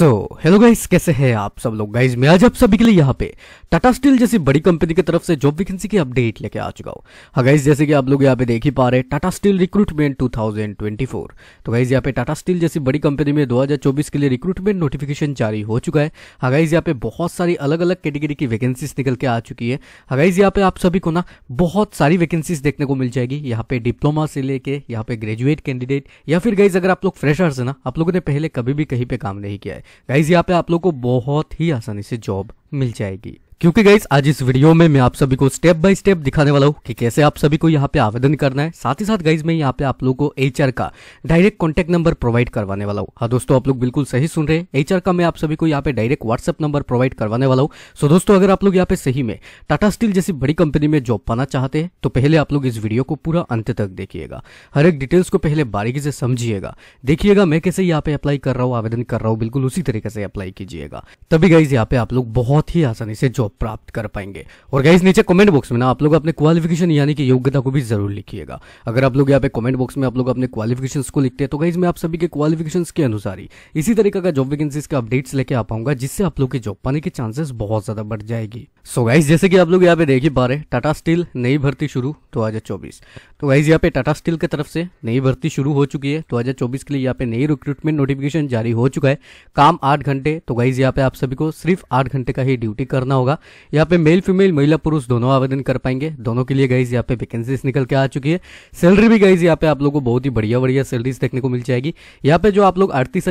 so hello guys कैसे हैं आप सब लोग गाइस मैं आज आप सभी के लिए यहाँ पे टाटा स्टील जैसी बड़ी कंपनी की तरफ से जॉब वैकेंसी की अपडेट लेके आ चुका हूँ हाँ गाइज जैसे कि आप लोग यहाँ पे देख ही पा रहे टाटा स्टील रिक्रूटमेंट 2024 तो गाइज यहाँ पे टाटा स्टील जैसी बड़ी कंपनी में 2024 के लिए रिक्रूटमेंट नोटिफिकेशन जारी हो चुका है हाँ गाइज यहाँ पे बहुत सारी अलग अलग कैटेगरी की वैकेंसीज निकल के आ चुकी है हाँ गाइज यहाँ पे आप सभी को ना बहुत सारी वैकेंसीज देखने को मिल जाएगी यहाँ पे डिप्लोमा से लेके यहाँ पे ग्रेजुएट कैंडिडेट या फिर गाइज अगर आप लोग फ्रेशर्स है ना आप लोगों ने पहले कभी भी कहीं पे काम नहीं किया है गाइज यहाँ पे आप लोग को बहुत ही आसानी से जॉब मिल जाएगी क्योंकि गाइज आज इस वीडियो में मैं आप सभी को स्टेप बाय स्टेप दिखाने वाला हूँ कि कैसे आप सभी को यहाँ पे आवेदन करना है साथ ही साथ गाइज मैं यहाँ पे आप लोगों को एच का डायरेक्ट कॉन्टेक्ट नंबर प्रोवाइड करवाने वाला हूँ हाँ दोस्तों आप लोग बिल्कुल सही सुन रहे हैं एच का मैं आप सभी को यहाँ पे डायरेक्ट व्हाट्सअप नंबर प्रोवाइड करवाने वाला हूँ सो दोस्तों अगर आप लोग यहाँ पे सही में टाटा स्टील जैसी बड़ी कंपनी में जॉब पाना चाहते हैं तो पहले आप लोग इस वीडियो को पूरा अंत तक देखिएगा हर एक डिटेल्स को पहले बारीकी से समझिएगा देखिएगा मैं कैसे यहाँ पे अप्लाई कर रहा हूँ आवेदन कर रहा हूँ बिल्कुल उसी तरीके से अप्लाई कीजिएगा तभी गाइज यहाँ पे आप लोग बहुत बहुत ही आसानी से जॉब प्राप्त कर पाएंगे और गाइज नीचे कमेंट बॉक्स में ना आप लोग अपने क्वालिफिकेशन यानी कि योग्यता को भी जरूर लिखिएगा अगर आप लोग यहाँ पे कमेंट बॉक्स में आप लोग अपने क्वालिफिकेशन को लिखते हैं तो गाइज मैं आप सभी के क्वालिफिकेशन के अनुसार ही इसी तरीके का जॉब वैकेंसी के अपडेट्स लेके आ पाऊंगा जिससे आप लोग की जॉब पाने के चांसेस बहुत ज्यादा बढ़ जाएगी सो so गाइज जैसे कि आप लोग यहाँ पे देख ही पा रहे टाटा स्टील नई भर्ती शुरू दो हजार चौबीस तो गाइज यहाँ पे टाटा स्टील की तरफ से नई भर्ती शुरू हो चुकी है दो हजार चौबीस के लिए यहाँ पे नई रिक्रूटमेंट नोटिफिकेशन जारी हो चुका है काम आठ घंटे तो गाइज यहाँ पे आप सभी को सिर्फ आठ घंटे का ही ड्यूटी करना होगा यहाँ पे मेल फीमेल महिला पुरुष दोनों आवेदन कर पाएंगे दोनों के लिए गाइज यहाँ पे वैकेंसीज निकल के आ चुकी है सैलरी भी गाइज यहाँ पे आप लोग को बहुत ही बढ़िया बढ़िया सैलरीज देखने को मिल जाएगी यहाँ पे जो आप लोग अड़तीस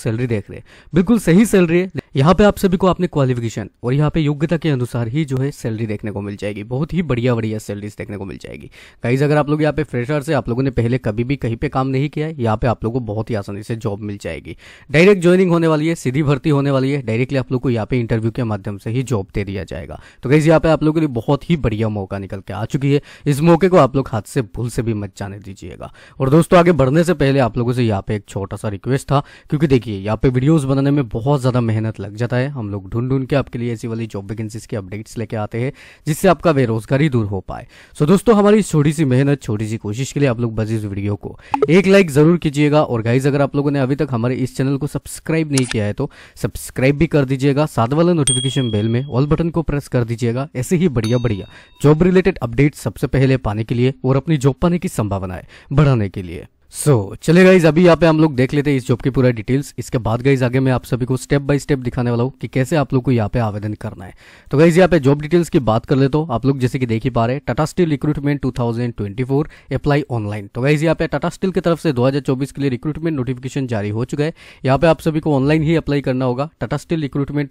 सैलरी देख रहे हैं बिल्कुल सही सैलरी है यहाँ पे आप सभी को आपने क्वालिफिकेशन और यहाँ पे योग्यता के अनुसार ही जो है सैलरी देखने को मिल जाएगी बहुत ही बढ़िया बढ़िया सैलरीज देखने को मिल जाएगी गाइज अगर आप लोग यहाँ पे फ्रेशर से आप लोगों ने पहले कभी भी कहीं पे काम नहीं किया है यहाँ पे आप लोगों को बहुत ही आसानी से जॉब मिल जाएगी डायरेक्ट ज्वाइनिंग होने वाली है सीधी भर्ती होने वाली है डायरेक्टली आप लोग को यहाँ पे इंटरव्यू के माध्यम से ही जॉब दे दिया जाएगा तो गाइज यहाँ पे आप लोगों के लिए बहुत ही बढ़िया मौका निकल के आ चुकी है इस मौके को आप लोग हाथ से भूल से भी मत जाने दीजिएगा और दोस्तों आगे बढ़ने से पहले आप लोगों से यहाँ पे एक छोटा सा रिक्वेस्ट था क्योंकि देखिए यहाँ पे वीडियोज बनाने में बहुत ज्यादा मेहनत लग जाता है हम लोग ढूंढ ढूंढ के आपके लिए ऐसी वाली जॉब वैकेंसीज के अपडेट्स लेके आते हैं जिससे आपका बेरोजगारी दूर हो पाए सो दोस्तों हमारी छोटी सी मेहनत छोटी सी कोशिश के लिए आप लोग बस इस वीडियो को एक लाइक जरूर कीजिएगा और गाइज अगर आप लोगों ने अभी तक हमारे इस चैनल को सब्सक्राइब नहीं किया है तो सब्सक्राइब भी कर दीजिएगा साथ वाला नोटिफिकेशन बेल में ऑल बटन को प्रेस कर दीजिएगा ऐसे ही बढ़िया बढ़िया जॉब रिलेटेड अपडेट सबसे पहले पाने के लिए और अपनी जॉब पाने की संभावनाएं बढ़ाने के लिए सो so, चले गाइज अभी यहाँ पे हम लोग देख लेते हैं इस जॉब की पूरा डिटेल्स इसके बाद गाइज आगे मैं आप सभी को स्टेप बाय स्टेप दिखाने वाला हूँ कि कैसे आप लोग को यहाँ पे आवेदन करना है तो गाइज यहाँ पे जॉब डिटेल्स की बात कर ले तो आप लोग जैसे कि देख ही पा रहे हैं Tata steel recruitment 2024 apply online तो गाइज यहाँ पे टाटा स्टील की तरफ से दो के लिए रिक्रूटमेंट नोटिफिकेशन जारी हो चुका है यहाँ पे आप सभी को ऑनलाइन ही अप्लाई करना होगा Tata steel recruitment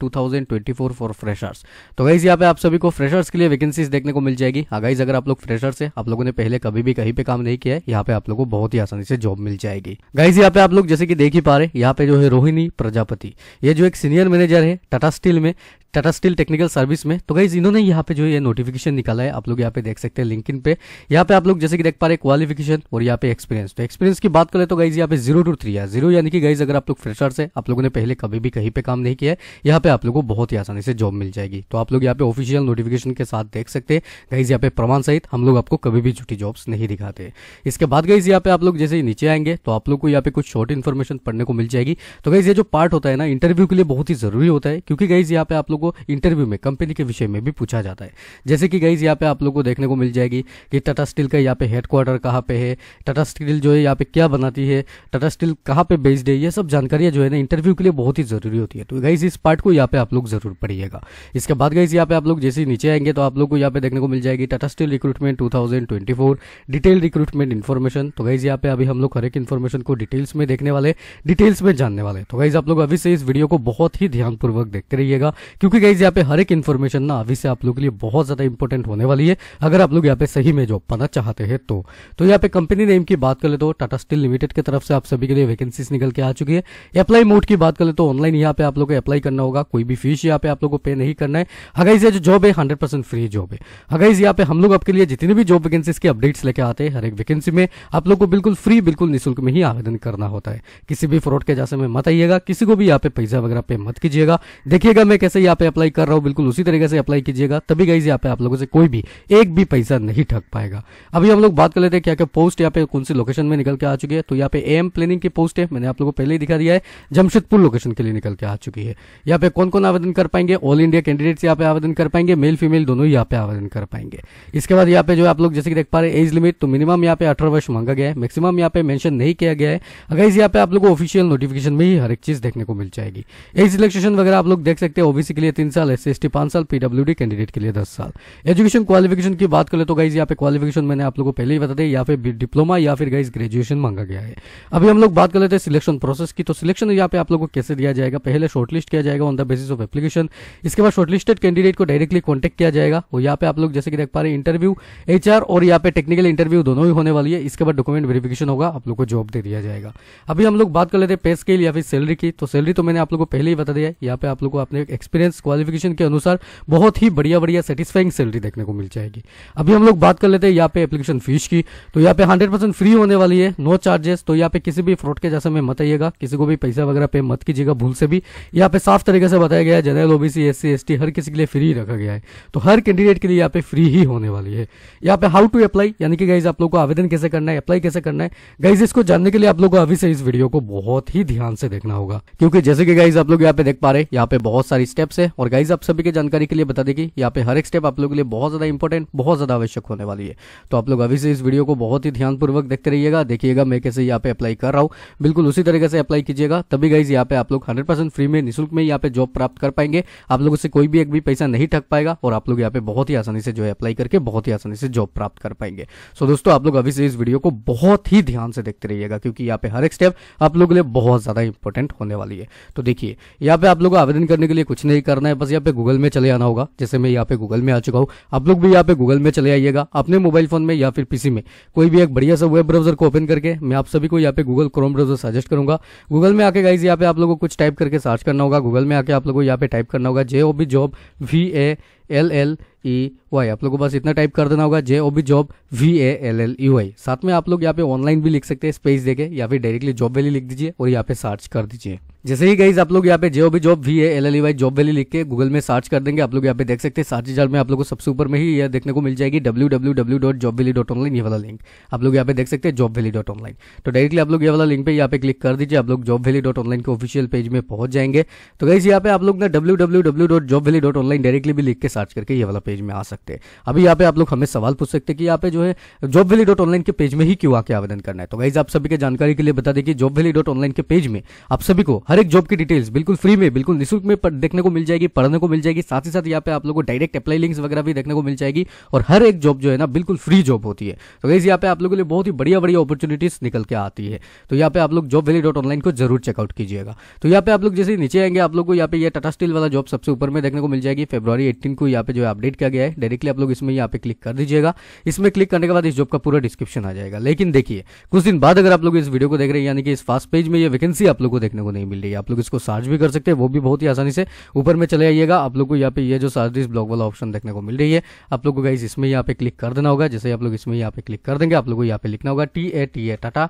two for freshers तो गाइज यहाँ पे आप सभी को फ्रेशर्स के लिए वैकेंसीज देखने को मिल जाएगी गाइज हाँ अगर आप लोग फ्रेशर्स है आप लोगों ने पहले कभी भी कहीं पर काम नहीं किया है यहाँ पे आप लोग को बहुत ही आसानी से जॉब मिल जाएगी गाइज यहाँ पे आप लोग जैसे कि देख ही पा रहे यहाँ पे जो है रोहिणी प्रजापति ये जो एक सीनियर मैनेजर है टाटा स्टील में टाटा स्टील टेक्निकल सर्विस में तो गाइज इन्होंने यहाँ पे जो है नोटिफिकेशन निकाला है आप लोग यहाँ पे देख सकते हैं लिंकिन पे यहाँ पे आप लोग जैसे कि देख पा रहे क्वालिफिकेशन और यहाँ पे एक्सपीरियंस तो एक्सपीरियंस की बात करें तो गाइज यहाँ पे जीरो टू थ्री है जीरो यानी कि गाइज अगर आप लोग फ्रेशर से आप लोगों ने पहले कभी भी कहीं पे काम नहीं किया है यहाँ पे आप लोग को बहुत ही आसानी से जॉब मिल जाएगी तो आप लोग यहाँ पे ऑफिशियल नोटिफिकेशन के साथ देख सकते हैं गाइज यहाँ पे प्रमाण सहित हम लोग आपको कभी भी छुट्टी जॉब्स नहीं दिखाते इसके बाद गाइज यहाँ पे आप लोग जैसे ही नीचे आएंगे तो आप लोग को यहाँ पे कुछ शॉर्ट इन्फॉर्मेशन पढ़ने को मिल जाएगी तो गाइज ये जो पार्ट होता है ना इंटरव्यू के लिए बहुत ही जरूरी होता है क्योंकि गाइज यहाँ पे आप लोग को इंटरव्यू में कंपनी के विषय में भी पूछा जाता है जैसे कि गाइज यहाँ पे आप लोग को देखने को मिल जाएगी कि टाटा स्टील का यहाँ पे हेडक्वार्टर कहाँ पे है टाटा स्टील जो है यहाँ पे क्या बनाती है टाटा स्टील कहाँ पे बेस्ड है ये सब जानकारियां जो है ना इंटरव्यू के लिए बहुत ही जरूरी होती है तो गाइज इस पार्ट को यहाँ पे आप लोग जरूर पढ़िएगा इसके बाद गाइज यहाँ पे आप लोग जैसे नीचे आएंगे तो आप लोग को यहाँ पे देखने को मिल जाएगी Tata steel recruitment two detail recruitment information तो गाइज यहाँ पे अभी हम लोग हर एक इन्फॉर्मेशन को डिटेल्स में देखने वाले डिटेल्स में जानने वाले तो गाइज आप लोग अभी से इस वीडियो को बहुत ही ध्यानपूर्वक देखते रहिएगा क्योंकि गाइज यहाँ पे हर एक इन्फॉर्मेशन ना अभी से आप लोग के लिए बहुत ज्यादा इंपॉर्टेंट होने वाली है अगर आप लोग यहाँ पे सही में जॉब पाना चाहते हैं तो तो यहाँ पे कंपनी नेम की बात कर ले तो टाटा स्टील लिमिटेड की तरफ से आप सभी के लिए वैकेंसीज निकल के आ चुकी है अप्लाई मोड की बात कर ले तो ऑनलाइन यहाँ पे आप लोग अप्लाई करना होगा कोई भी फीस यहाँ पे आप लोग को पे नहीं करना है हगाइज ये जो जॉब है हंड्रेड परसेंट फ्री जॉब है हगाइज यहाँ पे हम लोग आपके लिए जितनी भी जॉब वैकेंसीज के अपडेट्स लेके आते हैं हर एक वैकेंसी में आप लोग को बिल्कुल फ्री भी बिल्कुल निःशुल्क में ही आवेदन करना होता है किसी भी फ्रॉड के जैसे में मत आइएगा किसी को भी यहाँ पे पैसा वगैरह पे मत कीजिएगा देखिएगा मैं कैसे यहाँ पे अप्लाई कर रहा हूँ बिल्कुल उसी तरीके से अप्लाई कीजिएगा तभी गई यहाँ पे आप लोगों से कोई भी एक भी पैसा नहीं ठग पाएगा अभी हम लोग बात कर लेते हैं क्या क्या पोस्ट यहाँ पे कौन सी लोकेशन में निकल के आ चुकी है तो यहाँ पे एम प्लानिंग की पोस्ट है मैंने आप लोगों को पहले ही दिखा दिया है जमशेदपुर लोकेशन के लिए निकल के आ चुकी है यहाँ पे कौन कौन आवेदन कर पाएंगे ऑल इंडिया कैंडिडेट्स यहाँ पे आवेदन कर पाएंगे मेल फीमेल दोनों ही यहाँ पे आवेदन कर पाएंगे इसके बाद यहाँ पे जो आप लोग जैसे कि देख पा रहे एज लिमिट तो मिनिमम यहाँ पे अठारह वर्ष मांगा गया है मैक्सिमम यहाँ पे मेंशन नहीं किया गया है अगर इस यहाँ पे आप लोग को ऑफिशियल नोटिफिकेशन में ही हर एक चीज देखने को मिल जाएगी एज रिलेक्सेशन वगैरह आप लोग देख सकते हैं ओबीसी के लिए तीन साल एस सी साल पीडब्ल्यू कैंडिडेट के लिए दस साल एजुकेशन क्वालिफिकेशन की बात करें तो गाइज यहाँ पे क्वालिफिकेशन मैंने आप लोग को पहले ही बता दिया या फिर डिप्लोमा या फिर गाइज ग्रेजुएशन मांगा गया है अभी हम लोग बात कर लेते हैं सिलेक्शन प्रोसेस की तो सिलेक्शन यहाँ पे आप लोग को कैसे दिया जाएगा पहले शॉर्टलिस्ट किया जाएगा on the basis of application इसके बाद शॉर्टलिस्टेड कैंडिडेट को डायरेक्टली कॉन्टेक्ट किया जाएगा और यहाँ पे आप लोग जैसे कि देख पा रहे इंटरव्यू एचआर और यहाँ पे टेक्निकल इंटरव्यू दोनों ही होने वाली है इसके बाद डॉक्यूमेंट वेरिफिकेशन प्रमोशन होगा आप लोग को जॉब दे दिया जाएगा अभी हम लोग बात कर लेते हैं पे स्केल या फिर सैलरी की तो सैलरी तो मैंने आप लोग को पहले ही बता दिया है यहाँ पे आप लोग को अपने एक्सपीरियंस क्वालिफिकेशन के अनुसार बहुत ही बढ़िया बढ़िया सेटिस्फाइंग सैलरी देखने को मिल जाएगी अभी हम लोग बात कर लेते हैं यहाँ पे एप्लीकेशन फीस की तो यहाँ पे हंड्रेड फ्री होने वाली है नो चार्जेस तो यहाँ पे किसी भी फ्रॉड के जैसे में मत आइएगा किसी को भी पैसा वगैरह पे मत कीजिएगा भूल से भी यहाँ पे साफ तरीके से बताया गया है जनरल ओबीसी एस सी हर किसी के लिए फ्री रखा गया है तो हर कैंडिडेट के लिए यहाँ पे फ्री ही होने वाली है यहाँ पे हाउ टू अप्लाई यानी कि गाइज आप लोग को आवेदन कैसे करना है अप्लाई कैसे करना है गाइज इसको जानने के लिए आप लोग अभी से इस वीडियो को बहुत ही ध्यान से देखना होगा क्योंकि जैसे कि गाइज आप लोग यहाँ पे देख पा रहे यहाँ पे बहुत सारी स्टेप्स है और गाइज आप सभी की जानकारी के लिए बता देगी यहाँ पे हर एक स्टेप आप लोग के लिए बहुत ज्यादा इंपॉर्टेंट बहुत ज्यादा आवश्यक होने वाली है तो आप लोग अभी से इस वीडियो को बहुत ही ध्यानपूर्वक देखते रहिएगा देखिएगा मैं कैसे यहाँ पे अप्लाई कर रहा हूँ बिल्कुल उसी तरीके से अप्लाई कीजिएगा तभी गाइज यहाँ पे आप लोग हंड्रेड फ्री में निःशुल्क में यहाँ पे जॉब प्राप्त कर पाएंगे आप लोगों से कोई भी एक भी पैसा नहीं थक पाएगा और आप लोग यहाँ पे बहुत ही आसानी से जो है अप्लाई करके बहुत ही आसानी से जॉब प्राप्त कर पाएंगे सो दोस्तों आप लोग अभी से इस वीडियो को बहुत ही ध्यान से देखते रहिएगा क्योंकि यहाँ पे हर एक स्टेप आप लोगों के लिए बहुत ज़्यादा इंपॉर्टेंट होने वाली है तो देखिए यहाँ पे आप लोग आवेदन करने के लिए कुछ नहीं करना है बस यहाँ पे गूगल में चले आना होगा जैसे मैं यहाँ पे गूगल में आ चुका हूँ आप लोग भी यहाँ पे गूगल में चले आइएगा अपने मोबाइल फोन में या फिर पीसी में कोई भी एक बढ़िया सा वेब ब्राउजर को ओपन करके मैं आप सभी को यहाँ पे गूगल क्रोम ब्राउजर सजेस्ट करूंगा गूगल में आके गाइज यहाँ पे आप लोगों को कुछ टाइप करके सर्च करना होगा गूगल में आके आप लोगों को यहाँ पे टाइप करना होगा J O B job V A L L E Y आप लोगों को बस इतना टाइप कर देना होगा J O B job V A L L E Y साथ में आप लोग यहाँ पे ऑनलाइन भी लिख सकते हैं स्पेस देके या फिर डायरेक्टली जॉब वैली लिख दीजिए और यहाँ पे सर्च कर दीजिए जैसे ही गई आप लोग यहाँ पे जो भी जॉब भी है L L Y job valley लिख के गूगल में सर्च कर देंगे आप लोग यहाँ पे देख सकते हैं सात हजार में आप लोग को सबसे ऊपर में ही यह देखने को मिल जाएगी W W W dot job valley dot online ये वाला लिंक आप लोग यहाँ पे देख सकते हैं जॉब वैली डॉट ऑनलाइन तो डायरेक्टली आप लोग ये वाला लिंक पे यहाँ पे क्लिक कर दीजिए आप लोग जॉब वैली डॉट ऑनलाइन के ऑफिशियल पेज में पहुंच जाएंगे तो गई यहाँ पे आप लोग ना W W W dot job valley dot online directly भी लिख के सर्च करके ये वाला पेज में आ सकते हैं अभी यहाँ पे आप लोग हमें सवाल पूछ सकते हैं कि यहाँ पे जो है जॉब वैली डॉट ऑनलाइन के पेज में ही क्यों आके आवेदन करना है तो गाइज आप सभी के जानकारी के लिए बता दें कि जॉब वैली डॉट ऑनलाइन के पेज में आप सभी को हर एक जॉब की डिटेल्स बिल्कुल फ्री में बिल्कुल निःशुल्क में देखने को मिल जाएगी पढ़ने को मिल जाएगी साथ ही साथ यहाँ पे आप लोगों को डायरेक्ट अप्लाई लिंक्स वगैरह भी देखने को मिल जाएगी और हर एक जॉब जो है ना बिल्कुल फ्री जॉब होती है तो गाइज यहाँ पे आप लोगों के लिए बहुत ही बढ़िया बढ़िया अपॉर्चुनिटीज निकल के आती है तो यहाँ पे आप लोग जॉब वैली डॉट ऑनलाइन को जरूर चेकआउट कीजिएगा तो यहाँ पे आप लोग जैसे नीचे आएंगे आप लोग को यहाँ पे टाटा स्टील वाला जॉब सबसे ऊपर में देखने को मिल जाएगी फेब्रवरी एटीन को यहाँ पे जो अपडेट किया गया है डायरेक्टली आप लोग इसमें यहाँ पे क्लिक कर दीजिएगा इसमें क्लिक करने के बाद इस जॉब का पूरा डिस्क्रिप्शन आ जाएगा लेकिन देखिए कुछ दिन बाद अगर आप लोग इस वीडियो को देख रहे हैं यानी कि इस फास्ट पेज में ये वैकेंसी आप लोग को देखने को नहीं मिली मिल रही है आप लोग इसको सर्च भी कर सकते हैं वो भी बहुत ही आसानी से ऊपर में चले आइएगा आप लोग को यहाँ पे ये जो सर्च दिस ब्लॉग वाला ऑप्शन देखने को मिल रही है आप लोग को गाइस इसमें यहाँ पे क्लिक कर देना होगा जैसे आप लोग इसमें यहाँ पे क्लिक कर देंगे आप लोग को यहाँ पे लिखना होगा T A T A Tata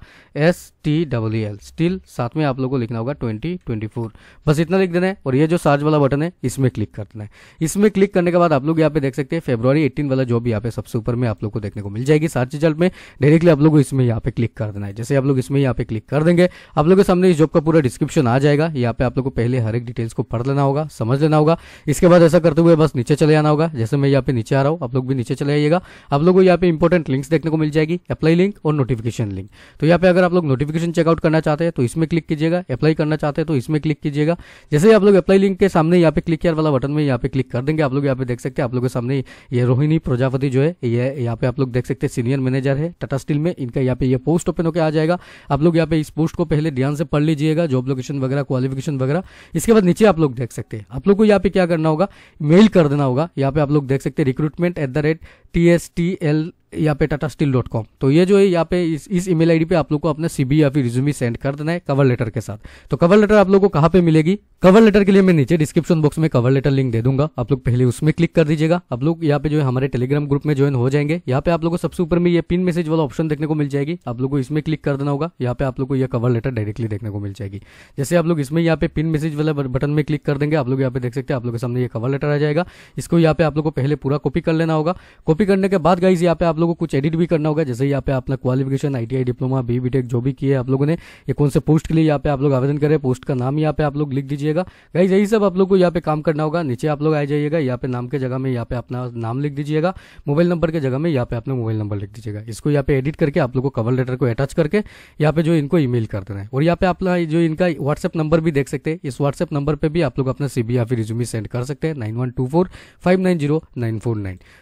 S T W L steel साथ में आप लोग को लिखना होगा ट्वेंटी ट्वेंटी फोर बस इतना लिख देना है और ये जो सार्ज वाला बटन है इसमें क्लिक कर देना है इसमें क्लिक करने के बाद आप लोग यहाँ पे देख सकते हैं फेब्रुआरी एटीन वाला जो भी यहाँ पे सबसे ऊपर में आप लोग को देखने को मिल जाएगी सर्च रिजल्ट में डायरेक्टली आप लोग को इसमें यहाँ पे क्लिक कर देना है जैसे आप लोग इसमें यहाँ पे क्लिक कर देंगे आप लोगों के सामने इस जॉब का पूरा डिस्क्रिप्शन आ आ जाएगा यहाँ पे आप लोगों को पहले हर एक डिटेल्स को पढ़ लेना होगा समझ लेना होगा इसके बाद ऐसा करते हुए बस नीचे चले आना होगा जैसे मैं यहाँ पे नीचे आ रहा हूँ आप लोग भी नीचे चले आइएगा आप लोगों को यहाँ पे इंपॉर्टेंट लिंक्स देखने को मिल जाएगी अप्लाई लिंक और नोटिफिकेशन लिंक तो यहाँ पे अगर आप लोग नोटिफिकेशन चेकआउट करना चाहते हैं तो इसमें क्लिक कीजिएगा अप्लाई करना चाहते हैं तो इसमें क्लिक कीजिएगा जैसे ही आप लोग अप्लाई लिंक के सामने यहाँ पे क्लिक किया वाला बटन में यहाँ पे क्लिक कर देंगे आप लोग यहाँ पे देख सकते हैं आप लोगों के सामने ये रोहिणी प्रजापति जो है ये यहाँ पे आप लोग देख सकते हैं सीनियर मैनेजर है टाटा स्टील में इनका यहाँ पे ये पोस्ट ओपन होकर आ जाएगा आप लोग यहाँ पे इस पोस्ट को पहले ध्यान से पढ़ लीजिएगा जॉब लोकेशन वगैरह क्वालिफिकेशन वगैरह इसके बाद नीचे आप लोग देख सकते हैं आप लोग को यहाँ पे क्या करना होगा मेल कर देना होगा यहाँ पे आप लोग देख सकते हैं recruitment at the rate T S T L यहाँ पे टाटा स्टील डॉट कॉम तो ये जो है यहाँ पे इस, इस आई डी पे आप लोग को अपना सीबी या फिर रिज्यूमी सेंड कर देना है कवर लेटर के साथ तो कवर लेटर आप लोग को कहाँ पे मिलेगी कवर लेटर के लिए मैं नीचे डिस्क्रिप्शन बॉक्स में कवर लेटर लिंक दे दूंगा आप लोग पहले उसमें क्लिक कर दीजिएगा आप लोग यहाँ पे जो है हमारे टेलीग्राम ग्रुप में ज्वाइन हो जाएंगे यहाँ पे आप लोग को सबसे ऊपर में ये पिन मैसेज वाला ऑप्शन देखने को मिल जाएगी आप लोगों को इसमें क्लिक कर देना होगा यहाँ पे आप लोग को यह कवर लेटर डायरेक्टली देखने को मिल जाएगी जैसे आप लोग इसमें यहाँ पे पिन मैसेज वाला बटन में क्लिक कर देंगे आप लोग यहाँ पे देख सकते हैं आप लोग के सामने ये कवर लेटर आ जाएगा इसको यहाँ पे आप लोग को पहले पूरा कॉपी कर लेना होगा कॉपी करने के बाद गाइज यहाँ पे आप लोगों को कुछ एडिट भी करना होगा जैसे यहाँ पे अपना qualification I diploma B B जो भी किया है आप लोगों ने ये कौन से पोस्ट के लिए यहाँ पे आप लोग आवेदन करें पोस्ट का नाम यहाँ पे आप लोग लिख दीजिएगा गाइज यही सब आप लोग को यहाँ पे काम करना होगा नीचे आप लोग आ जाइएगा यहाँ पे नाम के जगह में यहाँ पे अपना नाम लिख दीजिएगा मोबाइल नंबर के जगह में यहाँ पे अपना मोबाइल नंबर लिख दीजिएगा इसको यहाँ पे एडिट करके आप लोग को कवर लेटर को अटैच करके यहाँ पे जो इनको ईमेल कर देना है और यहाँ पे अपना जो इनका व्हाट्सएप नंबर भी देख सकते हैं इस व्हाट्सएप नंबर पर भी आप लोग अपना सीबी या फिर रिज्यूमी सेंड कर सकते हैं नाइन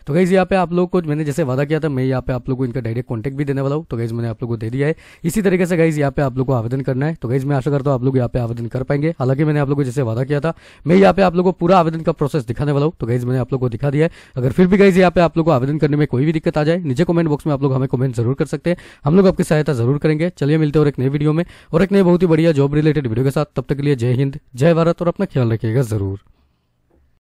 तो गाइज यहाँ पे आप लोग को मैंने जैसे वादा किया था मैं यहाँ पे आप लोगों को इनका डायरेक्ट कॉन्टेक्ट भी देने वाला हूँ तो गाइज मैंने आप लोग को दे दिया है इसी तरीके से गाइज यहाँ पे आप लोग को आवेदन करना है तो गाइज मैं आशा करता हूँ आप लोग यहाँ पे आवेदन कर पाएंगे हालांकि मैंने आप लोगों को जैसे वादा किया था मैं यहाँ पे आप लोग को पूरा आवेदन का प्रोसेस दिखाने वाला हूँ तो गाइज मैंने आप लोग को दिखा दिया है अगर फिर भी गाइज यहाँ पे आप लोग को आवेदन करने में कोई भी दिक्कत आ जाए नीचे कमेंट बॉक्स में आप लोग हमें कमेंट जरूर कर सकते हैं हम लोग आपकी सहायता जरूर करेंगे चलिए मिलते हैं और एक नई वीडियो में और एक नई बहुत ही बढ़िया जॉब रिलेटेड वीडियो के साथ तब तक के लिए जय हिंद जय भारत और अपना ख्याल रखिएगा जरूर